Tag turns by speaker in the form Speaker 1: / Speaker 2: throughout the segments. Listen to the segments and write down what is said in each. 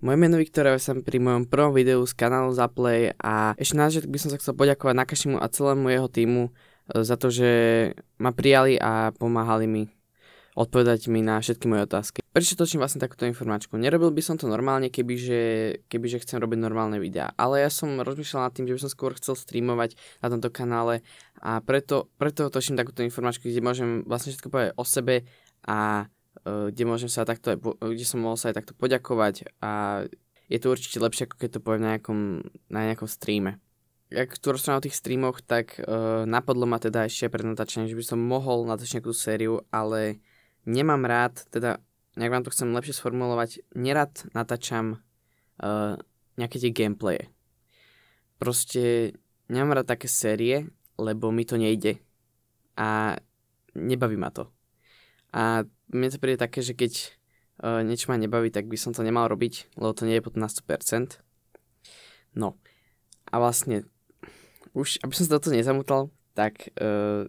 Speaker 1: Moje meno ja som pri mojom prvom videu z kanálu Zaplay a ešte na začiatok by som sa chcel poďakovať Nakašimu a celému jeho týmu e, za to, že ma prijali a pomáhali mi odpovedať mi na všetky moje otázky. Prečo točím vlastne takúto informačku? Nerobil by som to normálne, kebyže, kebyže chcem robiť normálne videá, ale ja som rozmýšľal nad tým, že by som skôr chcel streamovať na tomto kanále a preto, preto točím takúto informačku, kde môžem vlastne všetko povedať o sebe a Eh, kde, môžem sa takto aj, eh, kde som mohol sa aj takto poďakovať a je to určite lepšie, ako keď to poviem na nejakom, na nejakom streame. Ak tu rozprávam o tých streamoch, tak uh, napadlo ma teda ešte pred natáčaním, že by som mohol natáčať nejakú sériu, ale nemám rád, teda nejak vám to chcem lepšie sformulovať, nerad natáčam uh, nejaké tie gameplaye. Proste nemám rád také série, lebo mi to nejde. A nebaví ma to. A mne to príde také, že keď uh, niečo ma nebaví, tak by som to nemal robiť, lebo to nie je potom na 100%. No. A vlastne, už aby som sa do toho nezamutal, tak uh,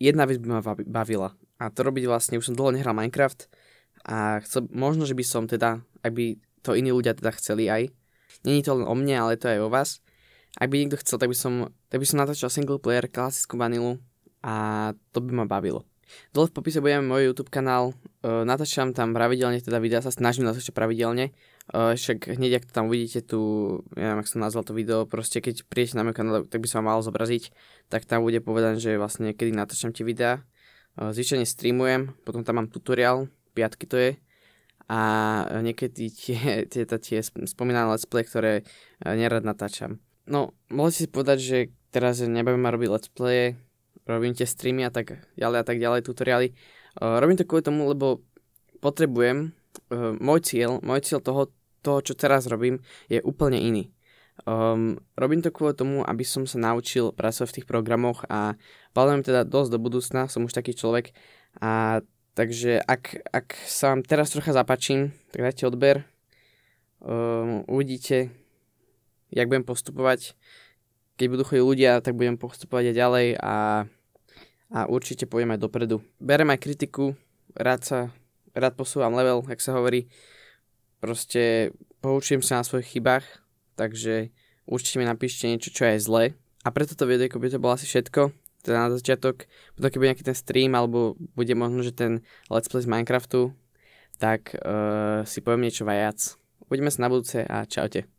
Speaker 1: jedna vec by ma bavila. A to robiť vlastne, už som dlho nehral Minecraft a chcel, možno, že by som teda, ak by to iní ľudia teda chceli aj, není to len o mne, ale to aj o vás, ak by niekto chcel, tak by som, tak by som natočil single player, klasickú vanilu a to by ma bavilo. Dole v popise budeme môj YouTube kanál, uh, natáčam tam pravidelne, teda videa sa snažím natáčať pravidelne, uh, však hneď ak to tam uvidíte tu, ja neviem, ak som nazval to video, proste keď prídete na môj kanál, tak by som vám mal zobraziť, tak tam bude povedané, že vlastne kedy natáčam tie videá, uh, e, zvyčajne streamujem, potom tam mám tutoriál, piatky to je, a niekedy tie, tie, tie spomínané let's play, ktoré nerad natáčam. No, mohli si povedať, že teraz nebudem ma robiť let's play, robím tie streamy a tak ďalej a tak ďalej, tutoriály. Uh, robím to kvôli tomu, lebo potrebujem, uh, môj cieľ, môj cieľ toho, toho, čo teraz robím, je úplne iný. Um, robím to kvôli tomu, aby som sa naučil pracovať v tých programoch a plánujem teda dosť do budúcna, som už taký človek a takže ak, ak sa vám teraz trocha zapačím, tak dajte odber, um, uvidíte, jak budem postupovať, keď budú chodiť ľudia, tak budem postupovať aj ďalej a a určite pôjdem aj dopredu. Berem aj kritiku, rád sa, rád posúvam level, ak sa hovorí. Proste poučím sa na svojich chybách, takže určite mi napíšte niečo, čo je zlé. A preto to video by to bolo asi všetko, teda na začiatok. Potom keď bude nejaký ten stream, alebo bude možno, že ten let's play z Minecraftu, tak uh, si poviem niečo viac. Uvidíme sa na budúce a čaute.